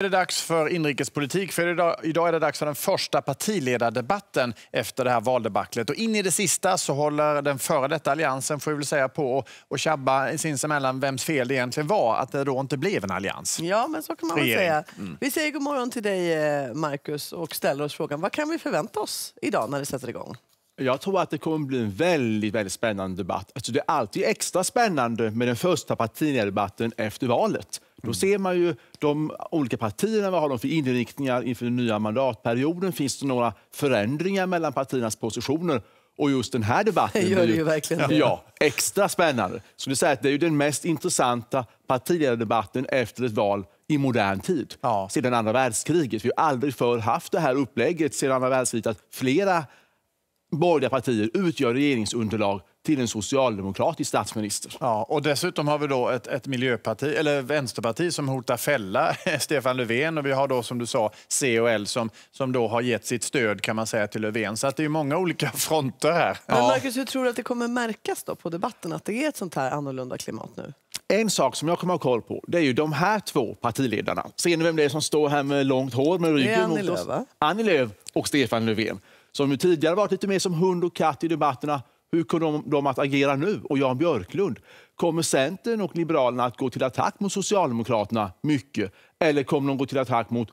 Nu är det dags för inrikespolitik. För idag, idag är det dags för den första partiledardebatten efter det här valdebaclet. Och in i det sista så håller den före detta alliansen får vi säga, på och tjabba sinsemellan vems fel det egentligen var att det då inte blev en allians. Ja, men så kan man säga. Mm. Vi säger god morgon till dig, eh, Markus, och ställer oss frågan vad kan vi förvänta oss idag när det sätter igång? Jag tror att det kommer bli en väldigt, väldigt spännande debatt. Alltså det är alltid extra spännande med den första partiledardebatten efter valet. Då ser man ju de olika partierna, vad har de för inriktningar inför den nya mandatperioden? Finns det några förändringar mellan partiernas positioner? Och just den här debatten det gör det ju verkligen ja, extra spännande. Så det, är att det är ju den mest intressanta partiledardebatten efter ett val i modern tid, ja. sedan andra världskriget. Vi har aldrig förr haft det här upplägget sedan andra världskriget att flera borgerliga partier utgör regeringsunderlag till en socialdemokratisk statsminister. Ja, och dessutom har vi då ett, ett miljöparti, eller vänsterparti som hotar fälla Stefan Löfven och vi har då som du sa C och L som, som då har gett sitt stöd kan man säga till Löfven. Så att det är många olika fronter här. Men Marcus, hur tror du att det kommer märkas då på debatten att det är ett sånt här annorlunda klimat nu? En sak som jag kommer att ha koll på det är ju de här två partiledarna. Ser ni vem det är som står här med långt hår med ryggen Annie mot oss? Lööf, va? Annie Lööf och Stefan Löfven. Som ju tidigare varit lite mer som hund och katt i debatterna hur kommer de, de att agera nu? Och Jan Björklund, kommer Centern och Liberalerna att gå till attack mot Socialdemokraterna mycket? Eller kommer de gå till attack mot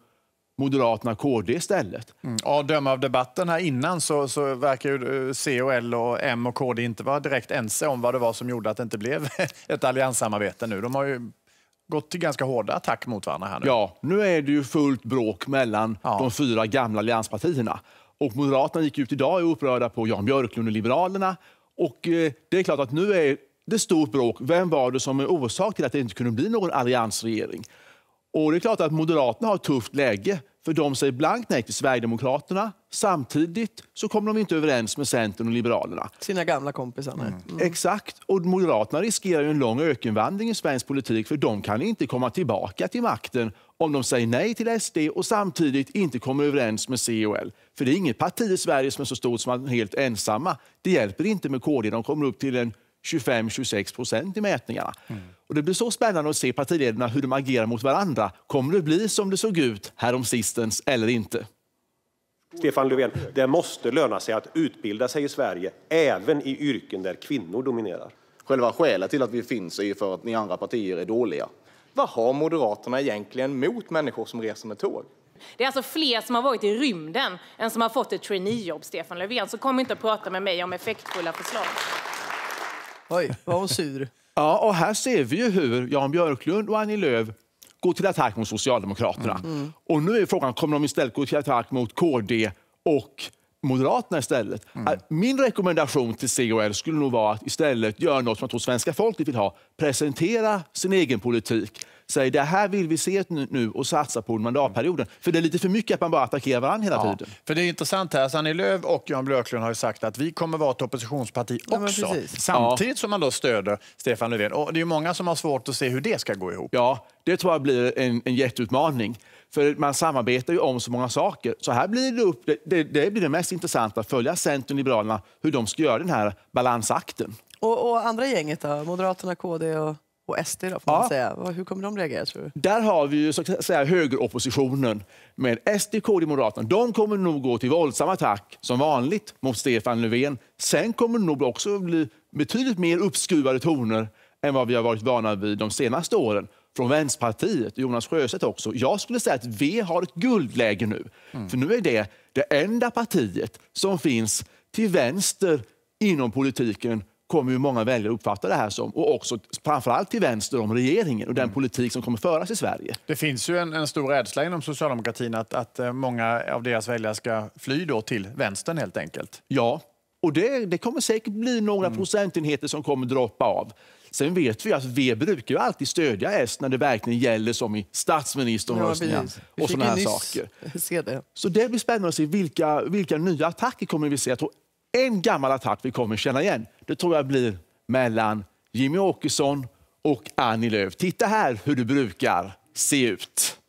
Moderaterna KD istället. Mm. Ja, döma av debatten här innan så, så verkar ju eh, C och L och M och KD inte vara direkt ense om vad det var som gjorde att det inte blev ett allianssamarbete nu. De har ju gått till ganska hårda attack mot varandra här nu. Ja, nu är det ju fullt bråk mellan ja. de fyra gamla allianspartierna. Och Moderaterna gick ut idag och är upprörda på Jan Björklund och Liberalerna. Och eh, det är klart att nu är det stort bråk. Vem var det som är orsak till att det inte kunde bli någon alliansregering? Och det är klart att Moderaterna har ett tufft läge. För de säger blankt nej till Sverigedemokraterna. Samtidigt så kommer de inte överens med Centern och Liberalerna. Sina gamla kompisar. Mm. mm. Exakt. Och Moderaterna riskerar en lång ökenvandring i svensk politik för de kan inte komma tillbaka till makten om de säger nej till SD och samtidigt inte kommer överens med C och L. För det är inget parti i Sverige som är så stort som att helt ensamma. Det hjälper inte med KD. De kommer upp till en 25-26 procent i mätningarna. Mm. Och det blir så spännande att se partiledarna hur de agerar mot varandra. Kommer det bli som det såg ut häromsistens eller inte? Stefan Löfven, det måste löna sig att utbilda sig i Sverige, även i yrken där kvinnor dominerar. Själva skälet till att vi finns är ju för att ni andra partier är dåliga. Vad har Moderaterna egentligen mot människor som reser med tåg? Det är alltså fler som har varit i rymden än som har fått ett traineejobb, Stefan Löfven. Så kom inte och prata med mig om effektfulla förslag. Oj, var hon sur? Ja, och här ser vi ju hur Jan Björklund och Annie Lööf går till attack mot Socialdemokraterna. Mm. Och nu är frågan, kommer de istället gå till attack mot KD och Moderaterna istället. Mm. Äh, min rekommendation till COL skulle nog vara att istället göra något som jag tror svenska folket vill ha. Presentera sin egen politik säger det här vill vi se nu och satsa på under mandatperioden. För det är lite för mycket att man bara attackerar varandra hela ja. tiden. För det är intressant här, Sannie alltså Lööf och Jan Björklund har ju sagt att vi kommer vara ett oppositionsparti också. Ja, samtidigt ja. som man då stöder Stefan Löfven. Och det är många som har svårt att se hur det ska gå ihop. Ja, det tror jag blir en, en jätteutmaning. För man samarbetar ju om så många saker. Så här blir det, upp, det, det, blir det mest intressanta, att följa Centern och Liberalerna, hur de ska göra den här balansakten. Och, och andra gänget då? Moderaterna, KD och och SD då, får man säga. Hur kommer de reagera tror du? Där har vi ju så att säga, högeroppositionen med SD, KD, Moderaterna. De kommer nog gå till våldsam attack som vanligt mot Stefan Löfven. Sen kommer det nog också bli betydligt mer uppskruvade toner än vad vi har varit vana vid de senaste åren från Vänsterpartiet, Jonas Sjöstedt också. Jag skulle säga att V har ett guldläge nu. Mm. För nu är det det enda partiet som finns till vänster inom politiken kommer ju många väljare uppfatta det här som. Och också framförallt till vänster om regeringen och den mm. politik som kommer föras i Sverige. Det finns ju en, en stor rädsla inom socialdemokratin att, att eh, många av deras väljare ska fly då till vänstern helt enkelt. Ja, och det, det kommer säkert bli några mm. procentenheter som kommer droppa av. Sen vet vi att V brukar ju alltid stödja S när det verkligen gäller som i statsministeromröstningar ja, och sådana här nyss. saker. Så det blir spännande att se vilka, vilka nya attacker kommer vi se. Jag tror en gammal attack vi kommer känna igen, det tror jag blir mellan Jimmy Åkesson och Annie Lööf. Titta här hur det brukar se ut.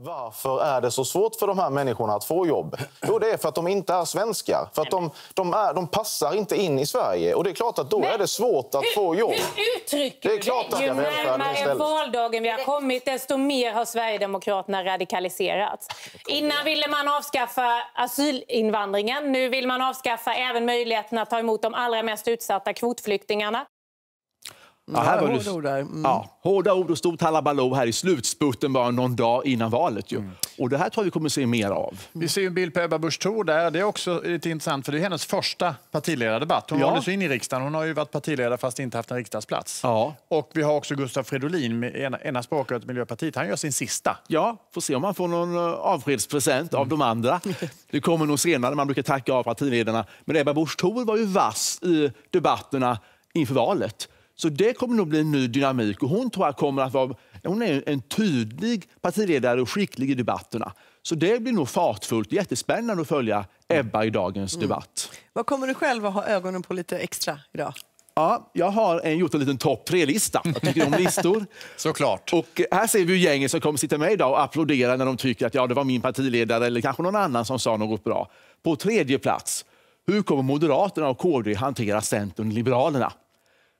Varför är det så svårt för de här människorna att få jobb? Jo, det är för att de inte är svenskar. För att de, de, är, de passar inte in i Sverige. Och det är klart att då Men, är det svårt att hur, få jobb. Hur uttrycker det är klart att Ju närmare valdagen vi har kommit, desto mer har Sverigedemokraterna radikaliserats. Innan ville man avskaffa asylinvandringen. Nu vill man avskaffa även möjligheten att ta emot de allra mest utsatta kvotflyktingarna. Ja, här var hårda, ord där. Mm. Ja, hårda ord och stort halabaloo här i slutspurten bara någon dag innan valet. Ju. Mm. Och det här tror jag vi kommer se mer av. Vi ser en bild på Ebba Busch Thor där. Det är också lite intressant för det är hennes första partiledardebatt. Hon ja. valdes in i riksdagen. Hon har ju varit partiledare fast inte haft en riksdagsplats. Ja. Och vi har också Gustav Fridolin, ena, ena i Miljöpartiet. Han gör sin sista. Ja, får se om han får någon eh, avskedspresent mm. av de andra. Det kommer nog senare. Man brukar tacka av partiledarna. Men Ebba Busch Thor var ju vass i debatterna inför valet. Så det kommer nog bli en ny dynamik och hon tror jag kommer att vara hon är en tydlig partiledare och skicklig i debatterna. Så det blir nog fartfullt, jättespännande att följa Ebba i dagens mm. debatt. Vad kommer du själv att ha ögonen på lite extra idag? Ja, jag har en, gjort en liten topp tre-lista. Jag tycker om listor. Såklart. Och här ser vi gänget som kommer sitta med idag och applådera när de tycker att ja, det var min partiledare eller kanske någon annan som sa något bra. På tredje plats, hur kommer Moderaterna och KD hantera Centern och Liberalerna?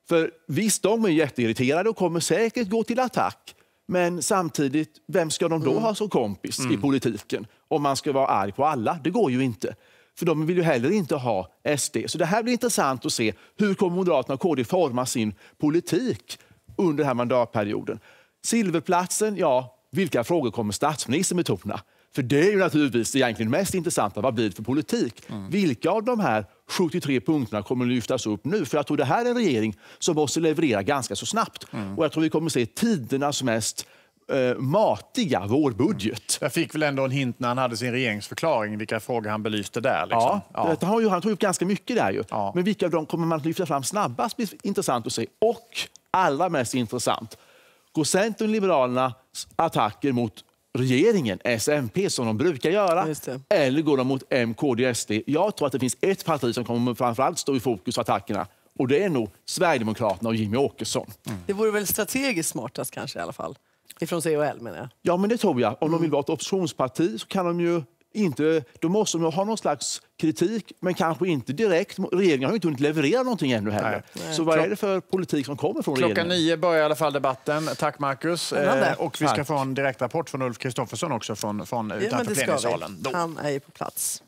För visst, de är jätteirriterade och kommer säkert gå till attack. Men samtidigt, vem ska de då mm. ha som kompis mm. i politiken? Om man ska vara arg på alla? Det går ju inte. För de vill ju heller inte ha SD. Så det här blir intressant att se. Hur kommer Moderaterna och KD forma sin politik under den här mandatperioden? Silverplatsen, ja, vilka frågor kommer statsministern betona? För det är ju naturligtvis det egentligen mest intressanta. Vad blir det för politik? Mm. Vilka av de här 73 punkterna kommer att lyftas upp nu? För jag tror det här är en regering som måste leverera ganska så snabbt. Mm. Och jag tror vi kommer att se tidernas mest eh, matiga vårbudget. Jag fick väl ändå en hint när han hade sin regeringsförklaring vilka frågor han belyste där. Liksom. Ja, ja. Har ju, han tog upp ganska mycket där. Ju. Ja. Men vilka av dem kommer man att lyfta fram snabbast? blir intressant att se. Och allra mest intressant, går Centern och Liberalernas attacker mot regeringen, SMP, som de brukar göra? Eller går de mot M, KD och SD? Jag tror att det finns ett parti som kommer framförallt stå i fokus för attackerna och det är nog Sverigedemokraterna och Jimmy Åkesson. Mm. Det vore väl strategiskt smartast kanske i alla fall? Ifrån CHL menar jag. Ja, men det tror jag. Om mm. de vill vara ett oppositionsparti så kan de ju inte, de måste ha någon slags kritik, men kanske inte direkt. Regeringen har ju inte hunnit leverera någonting ännu heller. Nej. Så vad är det för politik som kommer från Klockan regeringen? Klockan nio börjar i alla fall debatten. Tack Marcus. Eh, och vi ska Tack. få en direktrapport från Ulf Kristoffersson också från, från utanför ja, plenisalen. Han är ju på plats.